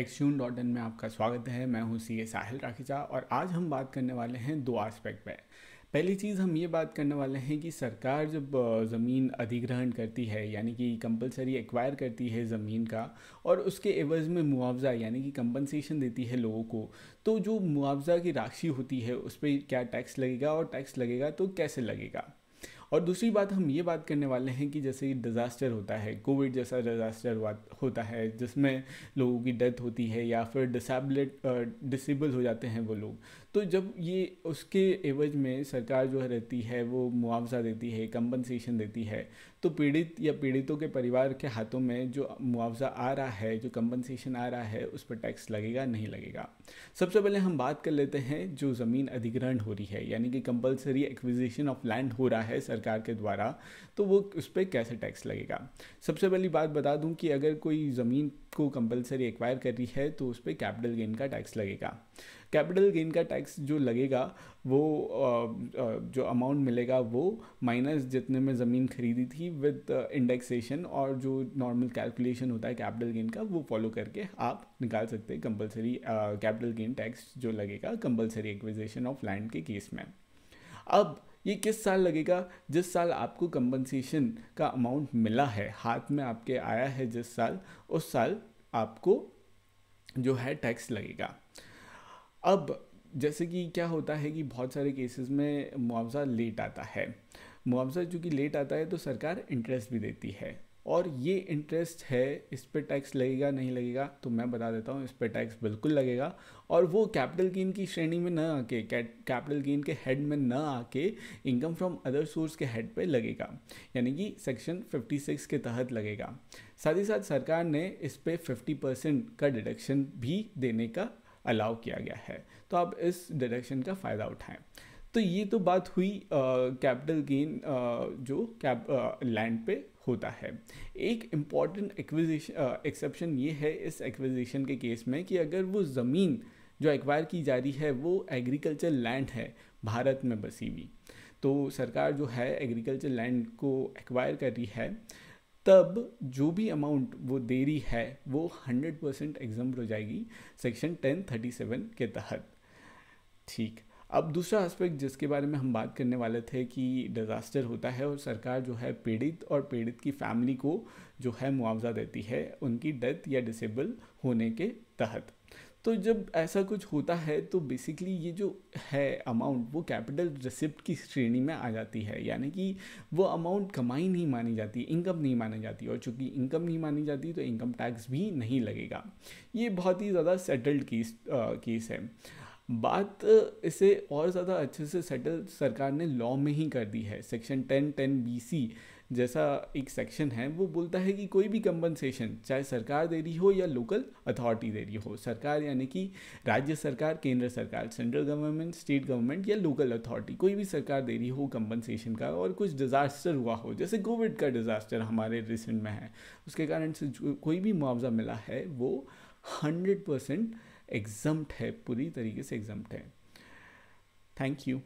एक्सून dot in में आपका स्वागत है मैं हूं सी ए साहिल राखीजा और आज हम बात करने वाले हैं दो आस्पेक्ट पे पहली चीज़ हम ये बात करने वाले हैं कि सरकार जब ज़मीन अधिग्रहण करती है यानी कि कंपलसरी एक्वायर करती है ज़मीन का और उसके एवज़ में मुआवजा यानी कि कंपनसेशन देती है लोगों को तो जो मुआवजा की राशि होती है उस पर क्या टैक्स लगेगा और टैक्स लगेगा तो कैसे लगेगा और दूसरी बात हम ये बात करने वाले हैं कि जैसे डिज़ास्टर होता है कोविड जैसा डिज़ास्टर होता है जिसमें लोगों की डेथ होती है या फिर डिसेबलेट डिसेबल हो जाते हैं वो लोग तो जब ये उसके एवज में सरकार जो रहती है वो मुआवजा देती है कंपनसेशन देती है तो पीड़ित या पीड़ितों के परिवार के हाथों में जो मुआवजा आ रहा है जो कंपनसेशन आ रहा है उस पर टैक्स लगेगा नहीं लगेगा सबसे पहले हम बात कर लेते हैं जो ज़मीन अधिग्रहण हो रही है यानी कि कंपलसरी एक्विजिशन ऑफ लैंड हो रहा है सरकार सरकार के द्वारा तो वो उस पर कैसे टैक्स लगेगा सबसे पहली बात बता दूं कि अगर कोई ज़मीन को कंपलसरी एक्वायर कर रही है तो उस पर कैपिटल गेन का टैक्स लगेगा कैपिटल गेन का टैक्स जो लगेगा वो जो अमाउंट मिलेगा वो माइनस जितने में ज़मीन खरीदी थी विद इंडेक्सेशन और जो नॉर्मल कैलकुलेशन होता है कैपिटल गेन का वो फॉलो करके आप निकाल सकते हैं कंपलसरी कैपिटल गेन टैक्स जो लगेगा कंपलसरी एक्विजेशन ऑफ लैंड के केस में अब ये किस साल लगेगा जिस साल आपको कंपनसेशन का अमाउंट मिला है हाथ में आपके आया है जिस साल उस साल आपको जो है टैक्स लगेगा अब जैसे कि क्या होता है कि बहुत सारे केसेस में मुआवजा लेट आता है मुआवजा चूँकि लेट आता है तो सरकार इंटरेस्ट भी देती है और ये इंटरेस्ट है इस पर टैक्स लगेगा नहीं लगेगा तो मैं बता देता हूँ इस पर टैक्स बिल्कुल लगेगा और वो कैपिटल गेन की श्रेणी में ना आके कैपिटल गेन के हेड में ना आके इनकम फ्रॉम अदर सोर्स के हेड पे लगेगा यानी कि सेक्शन 56 के तहत लगेगा साथ ही साथ सरकार ने इस पर फिफ्टी परसेंट का डिडक्शन भी देने का अलाउ किया गया है तो आप इस डिडक्शन का फ़ायदा उठाएँ तो ये तो बात हुई कैपिटल गेन जो कैप लैंड पे होता है एक इम्पॉर्टेंट एक्विजिशन एक्सेप्शन ये है इस एक्विजिशन के केस में कि अगर वो ज़मीन जो एक्वायर की जा रही है वो एग्रीकल्चर लैंड है भारत में बसी हुई तो सरकार जो है एग्रीकल्चर लैंड को एक्वायर कर रही है तब जो भी अमाउंट वो दे रही है वो 100 परसेंट हो जाएगी सेक्शन 1037 के तहत ठीक अब दूसरा एस्पेक्ट जिसके बारे में हम बात करने वाले थे कि डिज़ास्टर होता है और सरकार जो है पीड़ित और पीड़ित की फैमिली को जो है मुआवजा देती है उनकी डेथ या डिसेबल होने के तहत तो जब ऐसा कुछ होता है तो बेसिकली ये जो है अमाउंट वो कैपिटल रिसिप्ट की श्रेणी में आ जाती है यानी कि वो अमाउंट कमाई नहीं मानी जाती इनकम नहीं मानी जाती और चूंकि इनकम नहीं मानी जाती तो इनकम टैक्स भी नहीं लगेगा ये बहुत ही ज़्यादा सेटल्ड केस केस है बात इसे और ज़्यादा अच्छे से सेटल सरकार ने लॉ में ही कर दी है section ten ten B C जैसा एक सेक्शन है वो बोलता है कि कोई भी कंपनसेशन चाहे सरकार दे रही हो या लोकल अथॉरिटी दे रही हो सरकार यानी कि राज्य सरकार केंद्र सरकार सेंट्रल गवर्नमेंट स्टेट गवर्नमेंट या लोकल अथॉरिटी कोई भी सरकार दे रही हो कंपनसेशन का और कुछ डिज़ास्टर हुआ हो जैसे कोविड का डिज़ास्टर हमारे रिसेंट में है उसके कारण से कोई भी मुआवजा मिला है वो हंड्रेड परसेंट एग्जम्प्ट है पूरी तरीके से एग्जम्प्ट है थैंक यू